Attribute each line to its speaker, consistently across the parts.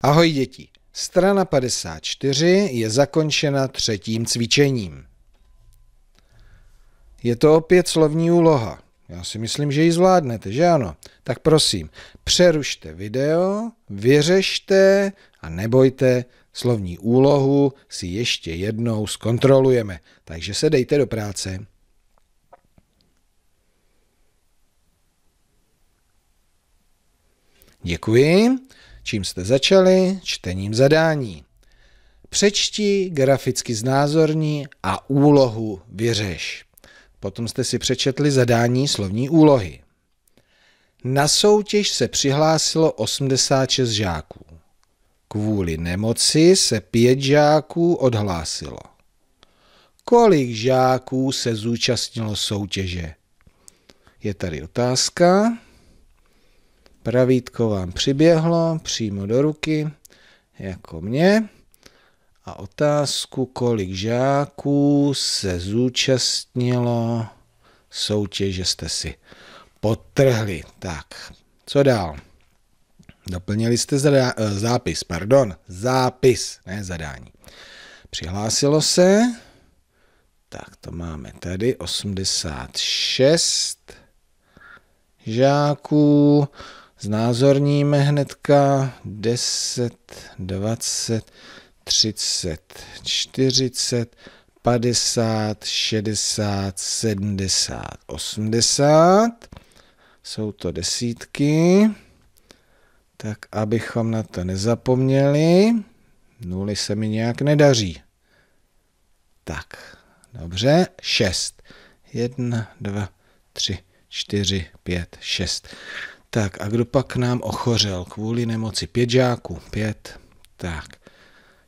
Speaker 1: Ahoj děti. Strana 54 je zakončena třetím cvičením. Je to opět slovní úloha. Já si myslím, že ji zvládnete, že ano? Tak prosím, přerušte video, vyřešte a nebojte, slovní úlohu si ještě jednou zkontrolujeme. Takže se dejte do práce. Děkuji čím jste začali čtením zadání. Přečti, graficky znázorní a úlohu vyřeš. Potom jste si přečetli zadání slovní úlohy. Na soutěž se přihlásilo 86 žáků. Kvůli nemoci se pět žáků odhlásilo. Kolik žáků se zúčastnilo soutěže? Je tady otázka. Pravítko vám přiběhlo přímo do ruky, jako mě, a otázku, kolik žáků se zúčastnilo soutěže, jste si potrhli. Tak, co dál? Doplnili jste zada- eh, zápis, pardon, zápis, ne zadání. Přihlásilo se, tak to máme tady, 86 žáků, znázorníme hnedka 10, 20, 30, 40, 50, 60, 70, 80. Jsou to desítky. Tak abychom na to nezapomněli, nuly se mi nějak nedaří. Tak, dobře, 6. 1, 2, 3, 4, 5, 6. Tak a kdo pak k nám ochořel kvůli nemoci? Pět žáků, pět. Tak.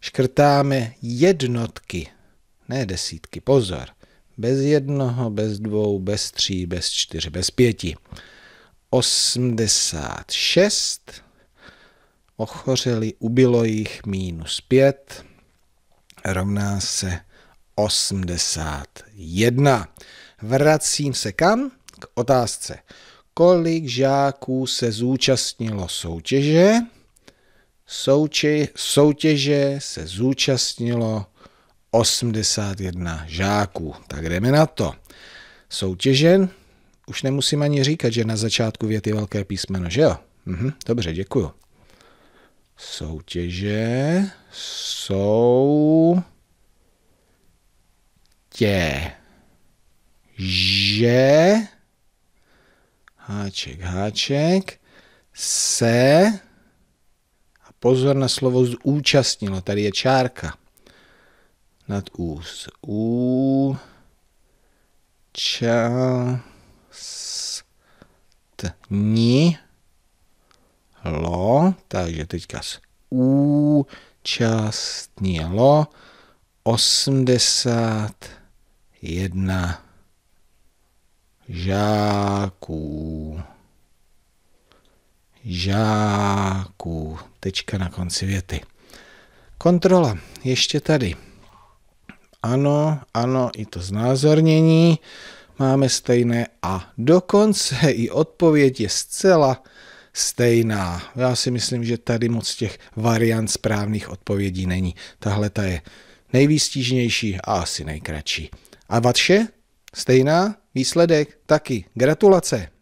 Speaker 1: Škrtáme jednotky, ne desítky, pozor. Bez jednoho, bez dvou, bez tří, bez čtyř, bez pěti. 86. Ochořeli, ubilo jich minus 5. Rovná se 81. Vracím se kam? K otázce kolik žáků se zúčastnilo soutěže. Souči, soutěže se zúčastnilo 81 žáků. Tak jdeme na to. Soutěže, už nemusím ani říkat, že na začátku věty velké písmeno, že jo? Mhm, dobře, děkuju. Soutěže jsou tě že háček, háček, se, a pozor na slovo zúčastnilo, tady je čárka nad ús. ú, ča, s, t, ni, lo, takže teďka s účastnilo 81 žáků. Žáků. Tečka na konci věty. Kontrola. Ještě tady. Ano, ano, i to znázornění máme stejné a dokonce i odpověď je zcela stejná. Já si myslím, že tady moc těch variant správných odpovědí není. Tahle ta je nejvýstížnější a asi nejkratší. A vaše? Stejná? výsledek taky. Gratulace!